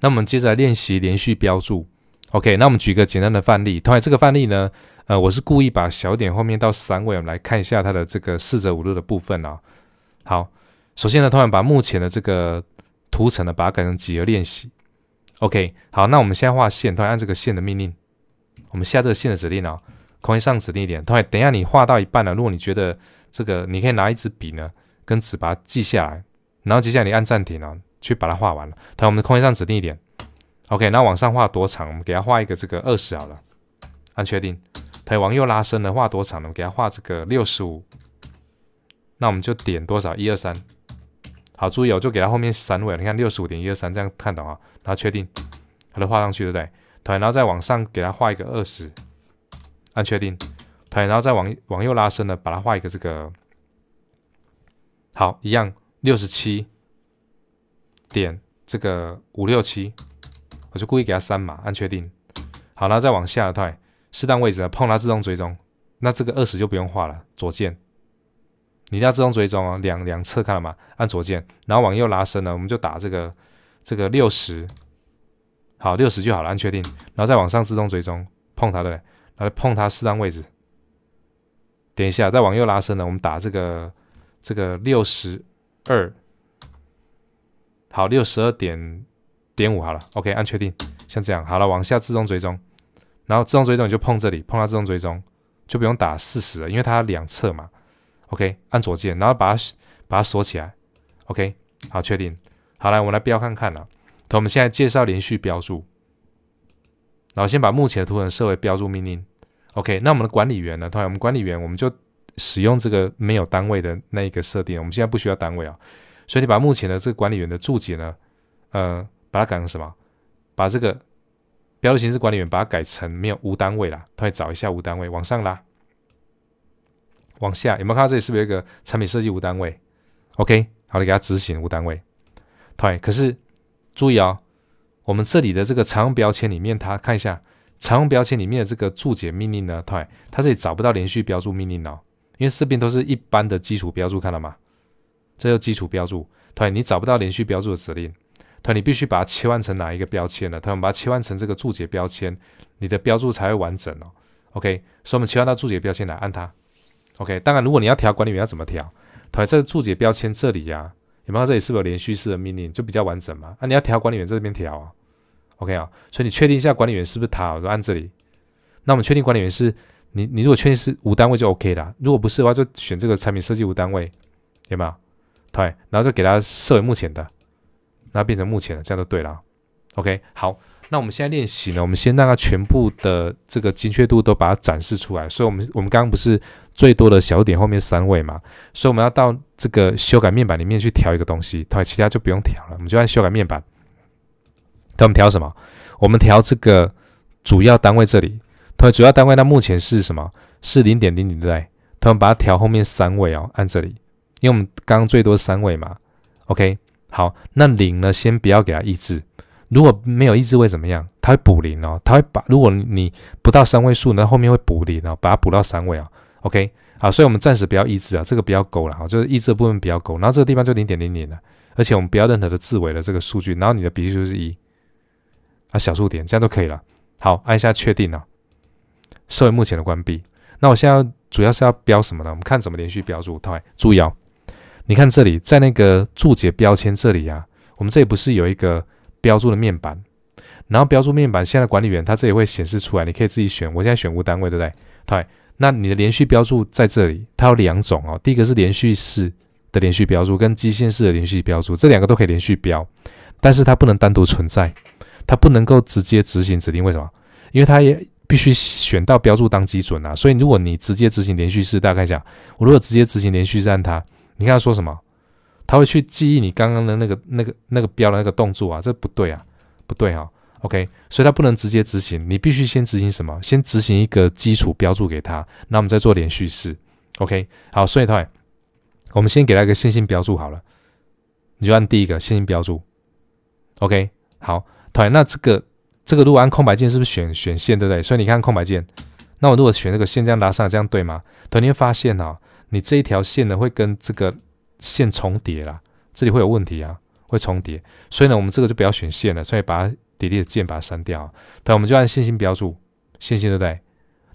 那我们接着来练习连续标注，OK。那我们举一个简单的范例。同样，这个范例呢，呃，我是故意把小点后面到三位，我们来看一下它的这个四舍五入的部分啊。好，首先呢，同样把目前的这个图层呢，把它改成几何练习，OK。好，那我们现在画线，同样按这个线的命令，我们下这个线的指令啊，空间上指令点。同样，等一下你画到一半了，如果你觉得这个，你可以拿一支笔呢，跟纸把它记下来，然后接下来你按暂停啊。去把它画完了。台，我们的空间上指定一点。OK，那往上画多长？我们给它画一个这个二十好了。按确定。它往右拉伸的画多长？我给它画这个六十五。那我们就点多少？一二三。好，注意，哦，就给它后面三尾。你看六十五点一二三这样看懂啊？然后确定，它都画上去，对不对？台，然后再往上给它画一个二十。按确定。台，然后再往往右拉伸的，把它画一个这个。好，一样，六十七。点这个五六七，我就故意给它删嘛，按确定。好了，再往下推，适当位置碰它自动追踪，那这个二十就不用画了。左键，你要自动追踪哦，两两侧看了吗？按左键，然后往右拉伸呢，我们就打这个这个六十，好六十就好了，按确定，然后再往上自动追踪，碰它对，然后碰它适当位置，点一下，再往右拉伸呢，我们打这个这个六十二。好，六十二点点五好了。OK，按确定，像这样好了。往下自动追踪，然后自动追踪你就碰这里，碰到自动追踪就不用打四十，因为它两侧嘛。OK，按左键，然后把它把它锁起来。OK，好，确定。好了，我们来标看看了。同我们，现在介绍连续标注。然后先把目前的图层设为标注命令。OK，那我们的管理员呢？同样，我们管理员我们就使用这个没有单位的那一个设定。我们现在不需要单位啊。所以你把目前的这个管理员的注解呢，呃，把它改成什么？把这个标注形式管理员把它改成没有无单位啦。他会找一下无单位，往上拉，往下有没有看到这里是不是有一个产品设计无单位？OK，好你给他执行无单位。对，可是注意哦，我们这里的这个常用标签里面，它看一下常用标签里面的这个注解命令呢，它这里找不到连续标注命令哦，因为这边都是一般的基础标注，看到吗？这叫基础标注，对，你找不到连续标注的指令，对，你必须把它切换成哪一个标签呢？对，我们把它切换成这个注解标签，你的标注才会完整哦。OK，所以我们切换到注解标签来按它。OK，当然如果你要调管理员要怎么调？对，在注解标签这里呀，有没有这里是不有连续式的命令就比较完整嘛？啊，你要调管理员这边调啊。OK 啊，所以你确定一下管理员是不是他？我就按这里。那我们确定管理员是你，你如果确定是无单位就 OK 啦，如果不是的话就选这个产品设计无单位，有没有？对，然后就给它设为目前的，那变成目前的，这样就对了。OK，好，那我们现在练习呢，我们先让它全部的这个精确度都把它展示出来。所以我们我们刚刚不是最多的小点后面三位嘛？所以我们要到这个修改面板里面去调一个东西。对，其他就不用调了，我们就按修改面板。他们调什么？我们调这个主要单位这里。对，主要单位那目前是什么？是零点零零对。他们把它调后面三位哦，按这里。因为我们刚刚最多三位嘛，OK，好，那零呢，先不要给它抑制。如果没有抑制会怎么样？它会补零哦，它会把如果你不到三位数呢，后面会补零哦，把它补到三位啊，OK，好，所以我们暂时不要抑制啊，这个不要勾了啊，就是抑制的部分不要勾。然后这个地方就零点零零了，而且我们不要任何的字尾的这个数据。然后你的比例数是一啊小数点，这样就可以了。好，按下确定啊，设为目前的关闭。那我现在主要是要标什么呢？我们看怎么连续标注。注意哦。你看这里，在那个注解标签这里啊，我们这里不是有一个标注的面板，然后标注面板现在管理员他这里会显示出来，你可以自己选。我现在选无单位，对不对？对。那你的连续标注在这里，它有两种哦。第一个是连续式的连续标注，跟基线式的连续标注，这两个都可以连续标，但是它不能单独存在，它不能够直接执行指令。为什么？因为它也必须选到标注当基准啊。所以如果你直接执行连续式，大家看一下，我如果直接执行连续式，它。你看他说什么？他会去记忆你刚刚的那个、那个、那个标的那个动作啊，这不对啊，不对哈。OK，所以他不能直接执行，你必须先执行什么？先执行一个基础标注给他，那我们再做连续式。OK，好，所以他，我们先给他一个线性标注好了，你就按第一个线性标注。OK，好，团，那这个这个如果按空白键，是不是选选线，对不对？所以你看空白键。那我如果选这个线这样拉上，这样对吗？对，你会发现哦，你这一条线呢会跟这个线重叠了，这里会有问题啊，会重叠。所以呢，我们这个就不要选线了，所以把它叠叠的键把它删掉。对，我们就按线性标注，线性对不对？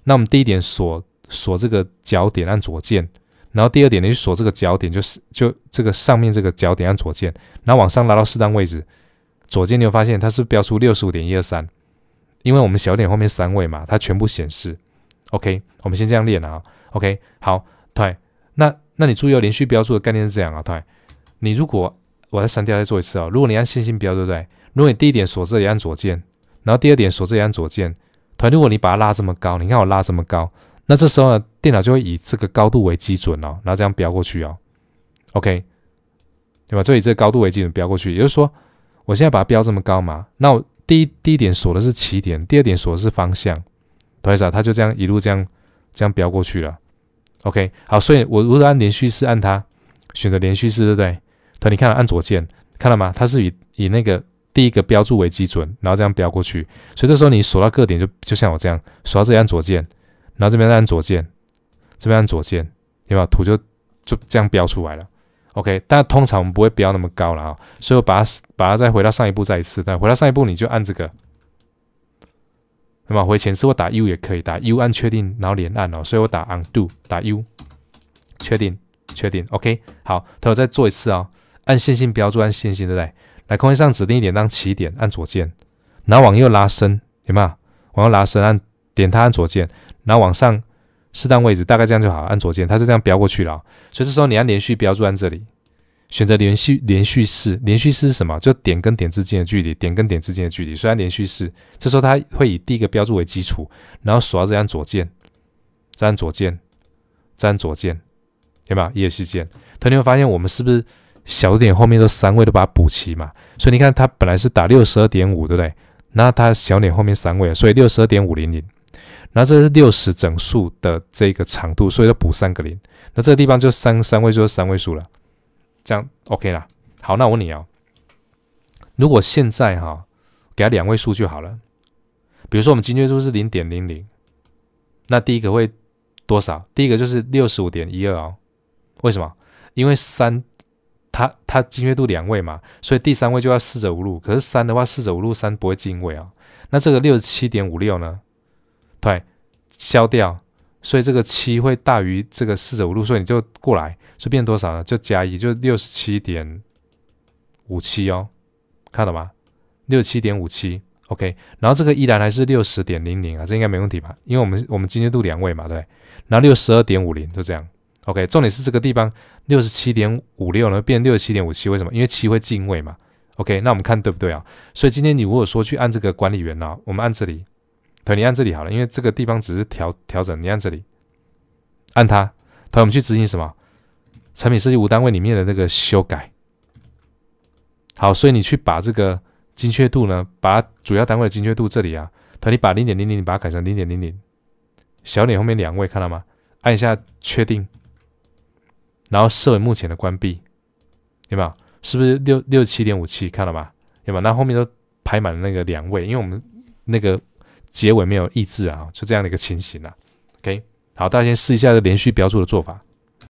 那我们第一点锁锁这个角点按左键，然后第二点你去锁这个角点，就是就这个上面这个角点按左键，然后往上拉到适当位置，左键你会发现它是标出六十五点一二三，因为我们小点后面三位嘛，它全部显示。OK，我们先这样练啊。OK，好，对，那那你注意哦，连续标注的概念是这样啊，对，你如果我再删掉再做一次哦，如果你按星星标，对不对？如果你第一点锁这里按左键，然后第二点锁这里按左键，对，如果你把它拉这么高，你看我拉这么高，那这时候呢，电脑就会以这个高度为基准哦，然后这样标过去哦 OK，对吧？就以这个高度为基准标过去，也就是说，我现在把它标这么高嘛，那我第一第一点锁的是起点，第二点锁的是方向。它就这样一路这样这样标过去了，OK，好，所以我如果按连续式按它，选择连续式，对不对？那你看按左键，看到吗？它是以以那个第一个标注为基准，然后这样标过去。所以这时候你锁到各点就就像我这样锁到这里按左键，然后这边再按左键，这边按左键，有没有图就就这样标出来了？OK，但通常我们不会标那么高了啊，所以我把它把它再回到上一步再一次，但回到上一步你就按这个。那么回前是我打 U 也可以，打 U 按确定，然后连按哦，所以我打 Undo，打 U，确定，确定，OK，好，他会再做一次啊，按线性标注，按线性，对不对？来，空间上指定一点当起点，按左键，然后往右拉伸，有没有？往右拉伸，按点它，按左键，然后往上适当位置，大概这样就好，按左键，它就这样标过去了，所以这时候你要连续标注按这里。选择连续连续式，连续式是什么？就点跟点之间的距离，点跟点之间的距离。虽然连续式，这时候它会以第一个标注为基础，然后鼠标这按左键，这按左键，这按左键，对吧？没有？也是键。同学们发现我们是不是小点后面都三位都把它补齐嘛？所以你看它本来是打六十二点五，对不对？那它小点后面三位，所以六十二点五零零。那这是六十整数的这个长度，所以要补三个零。那这个地方就三三位数，是三位数了。这样 OK 啦，好，那我问你哦，如果现在哈，给它两位数就好了，比如说我们精确度是零点零零，那第一个会多少？第一个就是六十五点一二哦。为什么？因为三，它它精确度两位嘛，所以第三位就要四舍五入，可是三的话四舍五入三不会进位啊，那这个六十七点五六呢？对，消掉。所以这个七会大于这个四舍五入，所以你就过来，就变多少呢？就加一，就六十七点五七哦，看到吗？六十七点五七，OK。然后这个依然还是六十点零零啊，这应该没问题吧？因为我们我们精确度两位嘛，对。然后六十二点五零就这样，OK。重点是这个地方六十七点五六呢，变六十七点五七，为什么？因为七会进位嘛，OK。那我们看对不对啊？所以今天你如果说去按这个管理员啊，我们按这里。对，你按这里好了，因为这个地方只是调调整，你按这里，按它，头我们去执行什么？产品设计五单位里面的那个修改。好，所以你去把这个精确度呢，把主要单位的精确度这里啊，头你把零点零零把它改成零点零零，小点后面两位，看到吗？按一下确定，然后设为目前的关闭，对有？是不是六六七点五七？看到吧？对吧？那后面都排满了那个两位，因为我们那个。结尾没有意志啊，是这样的一个情形了。OK，好，大家先试一下这连续标注的做法。